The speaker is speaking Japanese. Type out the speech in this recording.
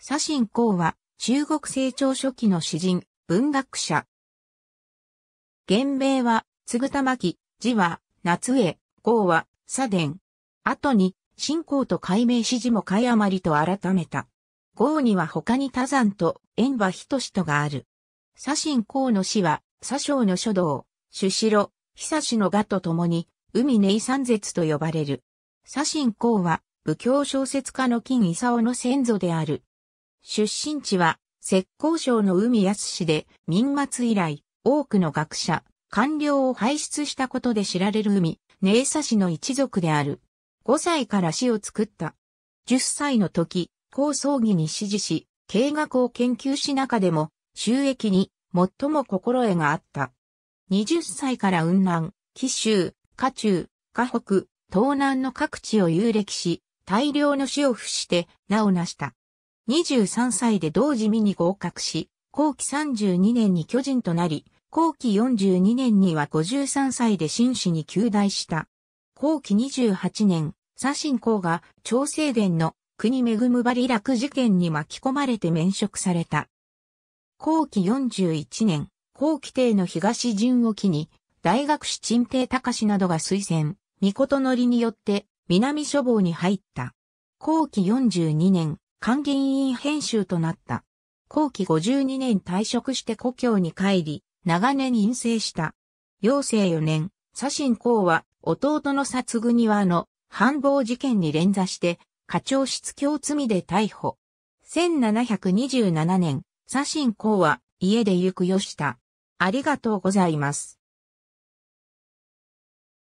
左心公は中国清朝初期の詩人、文学者。原名は、つぐたまき、字は、夏江、公は、左伝。後に、信仰と改名指示も解余りと改めた。豪には他に多山と縁馬等とがある。左心公の死は、左将の書道、朱白、久志の画と共に、海ネイ三絶と呼ばれる。左心公は、武教小説家の金勲の先祖である。出身地は、石膏省の海安市で、民末以来、多くの学者、官僚を輩出したことで知られる海、寧サ氏の一族である。5歳から市を作った。10歳の時、高葬儀に指示し、経学を研究し中でも、収益に最も心得があった。20歳から雲南、紀州、河中、河北、東南の各地を遊歴し、大量の死を付して、名を成した。23歳で同時見に合格し、後期32年に巨人となり、後期42年には53歳で紳士に旧大した。後期28年、左神公が朝鮮伝の国恵むばり落事件に巻き込まれて免職された。後期41年、後期帝の東順を機に、大学士陳帝隆などが推薦、御事のりによって南諸房に入った。後期42年、管議員編集となった。後期52年退職して故郷に帰り、長年陰性した。陽性4年、左心公は、弟の殺具庭の反暴事件に連座して、課長室教罪で逮捕。1727年、左心公は、家で行くよした。ありがとうございます。